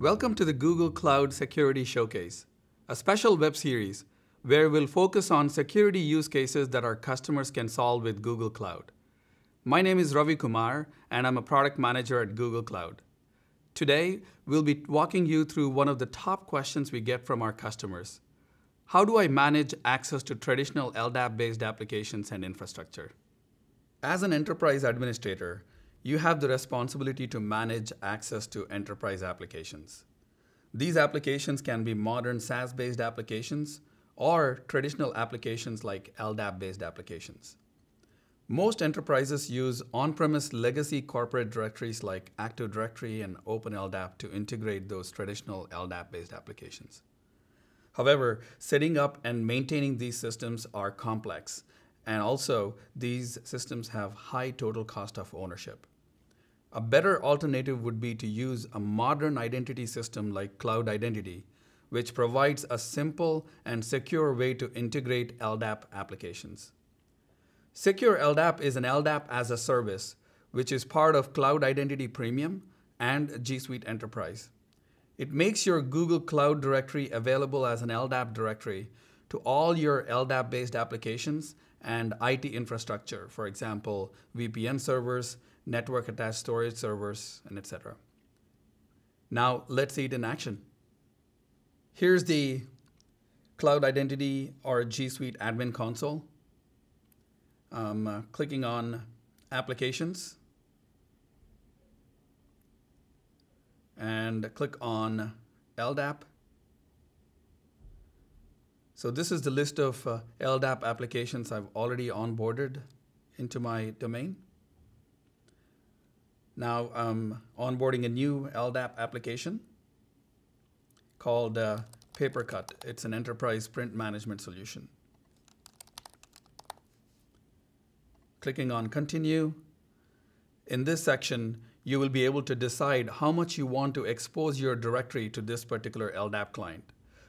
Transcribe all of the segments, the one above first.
Welcome to the Google Cloud Security Showcase, a special web series where we'll focus on security use cases that our customers can solve with Google Cloud. My name is Ravi Kumar, and I'm a product manager at Google Cloud. Today, we'll be walking you through one of the top questions we get from our customers. How do I manage access to traditional LDAP-based applications and infrastructure? As an enterprise administrator, you have the responsibility to manage access to enterprise applications. These applications can be modern SaaS based applications or traditional applications like LDAP based applications. Most enterprises use on premise legacy corporate directories like Active Directory and OpenLDAP to integrate those traditional LDAP based applications. However, setting up and maintaining these systems are complex and also, these systems have high total cost of ownership. A better alternative would be to use a modern identity system like Cloud Identity, which provides a simple and secure way to integrate LDAP applications. Secure LDAP is an LDAP as a service, which is part of Cloud Identity Premium and G Suite Enterprise. It makes your Google Cloud directory available as an LDAP directory to all your LDAP-based applications and IT infrastructure, for example, VPN servers, network attached storage servers, and etc. Now let's see it in action. Here's the Cloud Identity or G Suite Admin Console. Um, uh, clicking on Applications and click on LDAP so this is the list of uh, LDAP applications I've already onboarded into my domain. Now I'm onboarding a new LDAP application called uh, Papercut. It's an enterprise print management solution. Clicking on continue. In this section, you will be able to decide how much you want to expose your directory to this particular LDAP client.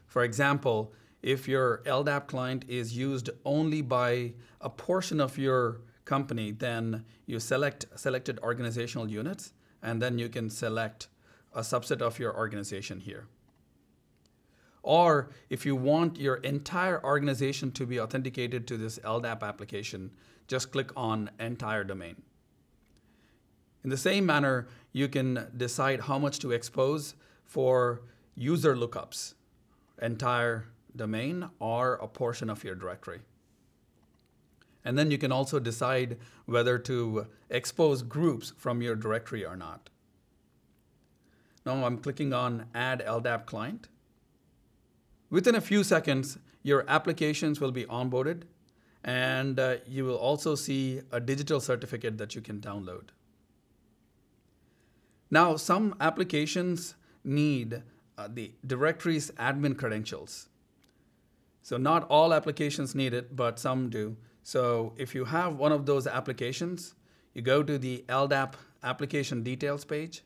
For example, if your LDAP client is used only by a portion of your company, then you select selected organizational units, and then you can select a subset of your organization here. Or if you want your entire organization to be authenticated to this LDAP application, just click on entire domain. In the same manner, you can decide how much to expose for user lookups, entire domain or a portion of your directory. And then you can also decide whether to expose groups from your directory or not. Now I'm clicking on Add LDAP Client. Within a few seconds, your applications will be onboarded and uh, you will also see a digital certificate that you can download. Now, some applications need uh, the directory's admin credentials. So not all applications need it, but some do. So if you have one of those applications, you go to the LDAP application details page,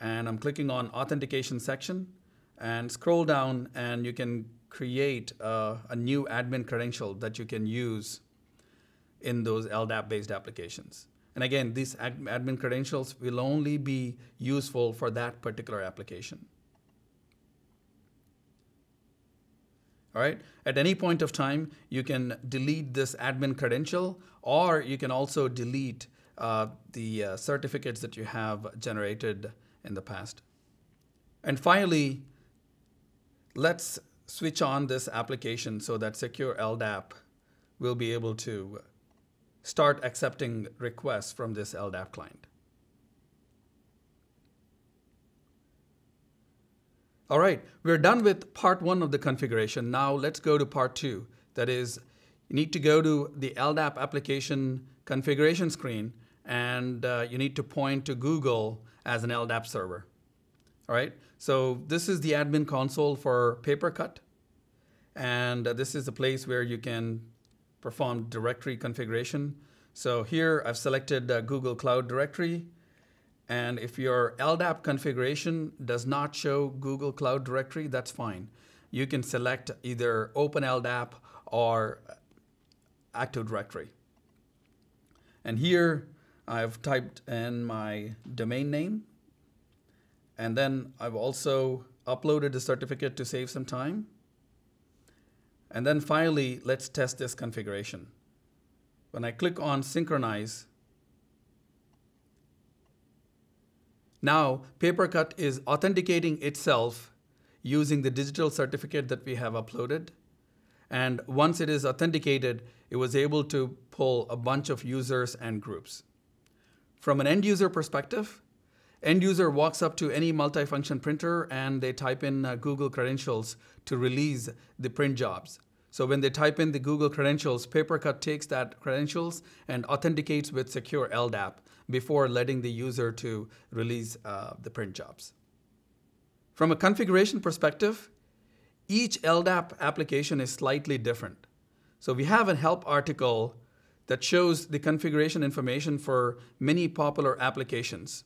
and I'm clicking on authentication section, and scroll down and you can create a, a new admin credential that you can use in those LDAP-based applications. And again, these admin credentials will only be useful for that particular application. All right. At any point of time, you can delete this admin credential, or you can also delete uh, the uh, certificates that you have generated in the past. And finally, let's switch on this application so that secure LDAP will be able to start accepting requests from this LDAP client. All right, we're done with part one of the configuration. Now let's go to part two. That is, you need to go to the LDAP application configuration screen and uh, you need to point to Google as an LDAP server. All right, so this is the admin console for Papercut. And uh, this is the place where you can perform directory configuration. So here I've selected uh, Google Cloud Directory and if your LDAP configuration does not show Google Cloud Directory, that's fine. You can select either Open LDAP or Active Directory. And here I've typed in my domain name. And then I've also uploaded the certificate to save some time. And then finally, let's test this configuration. When I click on synchronize, Now, Papercut is authenticating itself using the digital certificate that we have uploaded. And once it is authenticated, it was able to pull a bunch of users and groups. From an end user perspective, end user walks up to any multifunction printer and they type in uh, Google credentials to release the print jobs. So when they type in the Google credentials, Papercut takes that credentials and authenticates with secure LDAP before letting the user to release uh, the print jobs. From a configuration perspective, each LDAP application is slightly different. So we have a help article that shows the configuration information for many popular applications.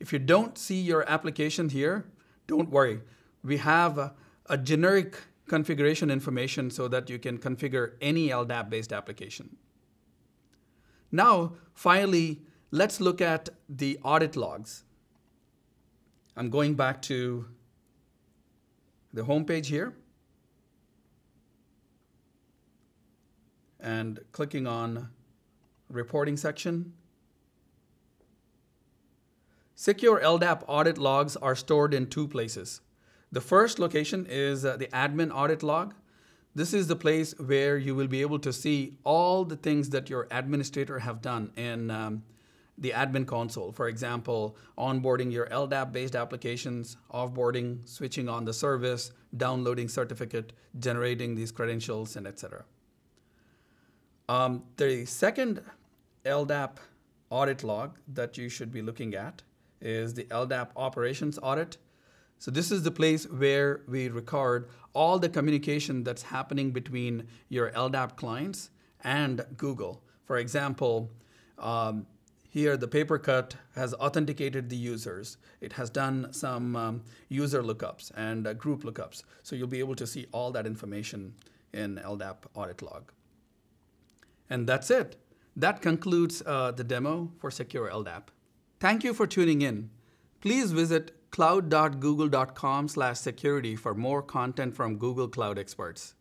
If you don't see your application here, don't worry. We have a, a generic configuration information so that you can configure any LDAP-based application. Now, finally, Let's look at the audit logs. I'm going back to the home page here and clicking on reporting section. Secure LDAP audit logs are stored in two places. The first location is uh, the admin audit log. This is the place where you will be able to see all the things that your administrator have done in um, the admin console. For example, onboarding your LDAP-based applications, offboarding, switching on the service, downloading certificate, generating these credentials, and etc. Um, the second LDAP audit log that you should be looking at is the LDAP operations audit. So this is the place where we record all the communication that's happening between your LDAP clients and Google. For example, um, here, the paper cut has authenticated the users. It has done some um, user lookups and uh, group lookups. So you'll be able to see all that information in LDAP audit log. And that's it. That concludes uh, the demo for Secure LDAP. Thank you for tuning in. Please visit cloud.google.com security for more content from Google Cloud experts.